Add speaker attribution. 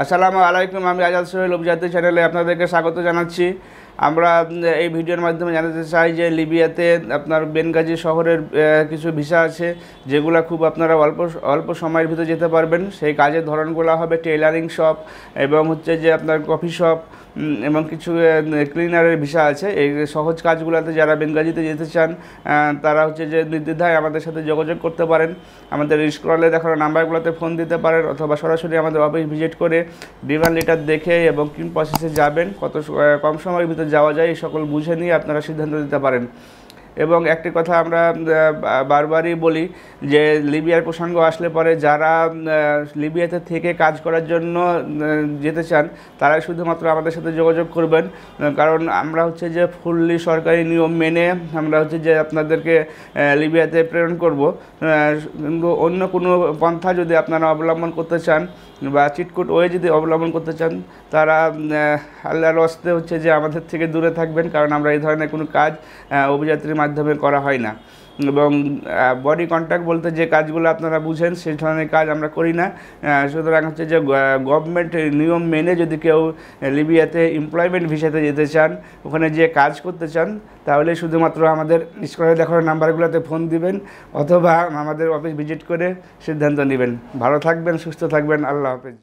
Speaker 1: আসসালামু আলাইকুম আমি আজাদ সোহেল উপজাতি চ্যানেলে আপনাদেরকে স্বাগত জানাচ্ছি আমরা এই ভিডিওর মাধ্যমে জানাতে চাই যে লিবিয়াতে আপনার বেনগাজি শহরের কিছু ভিসা আছে যেগুলো খুব আপনারা অল্প অল্প সময়ের ভিতরে যেতে পারবেন সেই কাজের ধরনগুলো হবে টেলারিং শপ এবং হচ্ছে যে আপনার কফি শপ এবং কিছু ক্লিনারের ভিসা আছে এই সহজ কাজগুলোতে যারা বেঙ্গাজিতে যেতে চান তারা হচ্ছে যে নির্দ্বিধায় আমাদের সাথে যোগাযোগ করতে পারেন আমাদের স্ক্রলে দেখানো নাম্বারগুলোতে ফোন দিতে পারেন অথবা সরাসরি আমাদের অফিস ভিজিট করে ডিমান্ড লেটার দেখে এবং কোন প্রসেসে যাবেন কত কম সময়ের ভিতরে যাওয়া যায় এই সকল বুঝে নিয়ে আপনারা সিদ্ধান্ত দিতে পারেন এবং একটি কথা আমরা বারবারই বলি যে লিবিয়ার প্রসঙ্গ আসলে পরে যারা লিবিয়াতে থেকে কাজ করার জন্য যেতে চান তারাই শুধুমাত্র আমাদের সাথে যোগাযোগ করবেন কারণ আমরা হচ্ছে যে ফুললি সরকারি নিয়ম মেনে আমরা হচ্ছে যে আপনাদেরকে লিবিয়াতে প্রেরণ করব অন্য কোনো পন্থা যদি আপনারা অবলম্বন করতে চান বা চিটকুট ওয়ে যদি অবলম্বন করতে চান তারা আল্লাহর অস্তে হচ্ছে যে আমাদের থেকে দূরে থাকবেন কারণ আমরা এই ধরনের কোনো কাজ অভিযাত্রীর মাধ্যমে করা হয় না এবং বডি কন্ট্যাক্ট বলতে যে কাজগুলো আপনারা বুঝেন সেই ধরনের কাজ আমরা করি না সুতরাং হচ্ছে যে গভর্নমেন্ট নিয়ম মেনে যদি কেউ লিবিয়াতে এমপ্লয়মেন্ট ভিসাতে যেতে চান ওখানে যে কাজ করতে চান তাহলে শুধুমাত্র আমাদের স্কোরে দেখানোর নাম্বারগুলোতে ফোন দিবেন অথবা আমাদের অফিস ভিজিট করে সিদ্ধান্ত নেবেন ভালো থাকবেন সুস্থ থাকবেন আল্লাহ হাফেজ